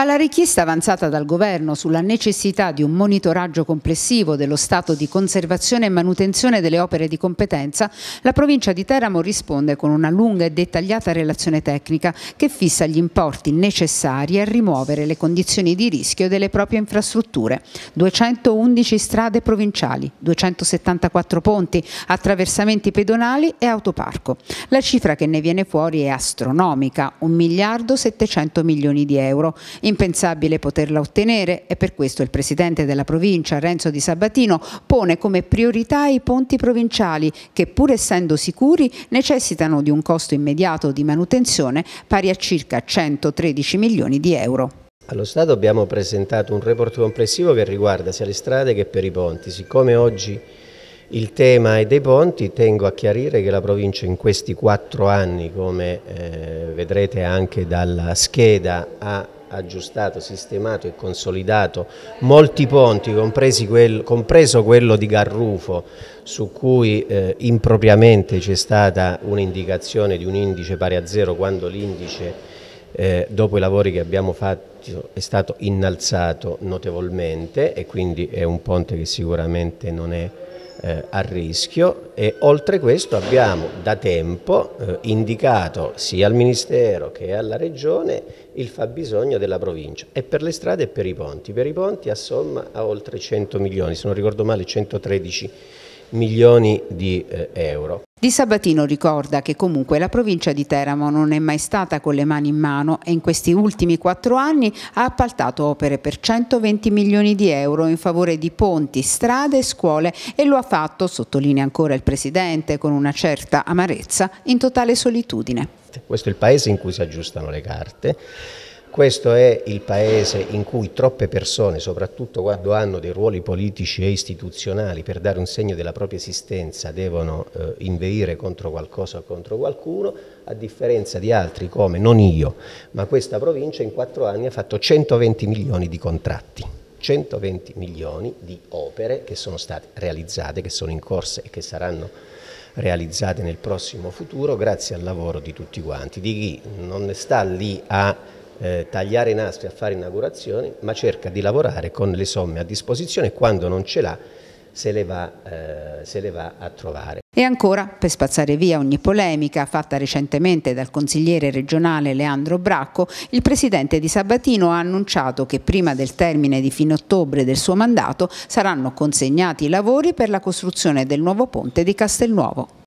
Alla richiesta avanzata dal Governo sulla necessità di un monitoraggio complessivo dello stato di conservazione e manutenzione delle opere di competenza, la provincia di Teramo risponde con una lunga e dettagliata relazione tecnica che fissa gli importi necessari a rimuovere le condizioni di rischio delle proprie infrastrutture. 211 strade provinciali, 274 ponti, attraversamenti pedonali e autoparco. La cifra che ne viene fuori è astronomica, 1 miliardo 700 milioni di euro Impensabile poterla ottenere e per questo il presidente della provincia Renzo Di Sabatino pone come priorità i ponti provinciali che pur essendo sicuri necessitano di un costo immediato di manutenzione pari a circa 113 milioni di euro. Allo Stato abbiamo presentato un report complessivo che riguarda sia le strade che per i ponti. Siccome oggi il tema è dei ponti, tengo a chiarire che la provincia in questi quattro anni, come eh, vedrete anche dalla scheda, ha aggiustato, sistemato e consolidato molti ponti, quel, compreso quello di Garrufo, su cui eh, impropriamente c'è stata un'indicazione di un indice pari a zero quando l'indice eh, dopo i lavori che abbiamo fatto è stato innalzato notevolmente e quindi è un ponte che sicuramente non è eh, a rischio e oltre questo abbiamo da tempo eh, indicato sia al Ministero che alla Regione il fabbisogno della provincia e per le strade e per i ponti. Per i ponti assomma a oltre 100 milioni, se non ricordo male 113 milioni di eh, euro. Di Sabatino ricorda che comunque la provincia di Teramo non è mai stata con le mani in mano e in questi ultimi quattro anni ha appaltato opere per 120 milioni di euro in favore di ponti, strade e scuole e lo ha fatto, sottolinea ancora il Presidente, con una certa amarezza, in totale solitudine. Questo è il paese in cui si aggiustano le carte questo è il paese in cui troppe persone, soprattutto quando hanno dei ruoli politici e istituzionali per dare un segno della propria esistenza, devono eh, inveire contro qualcosa o contro qualcuno, a differenza di altri come, non io, ma questa provincia in quattro anni ha fatto 120 milioni di contratti. 120 milioni di opere che sono state realizzate, che sono in corso e che saranno realizzate nel prossimo futuro grazie al lavoro di tutti quanti, di chi non sta lì a eh, tagliare i nastri a fare inaugurazioni, ma cerca di lavorare con le somme a disposizione e quando non ce l'ha se eh, se le va a trovare. E ancora, per spazzare via ogni polemica fatta recentemente dal consigliere regionale Leandro Bracco, il presidente di Sabatino ha annunciato che prima del termine di fine ottobre del suo mandato saranno consegnati i lavori per la costruzione del nuovo ponte di Castelnuovo.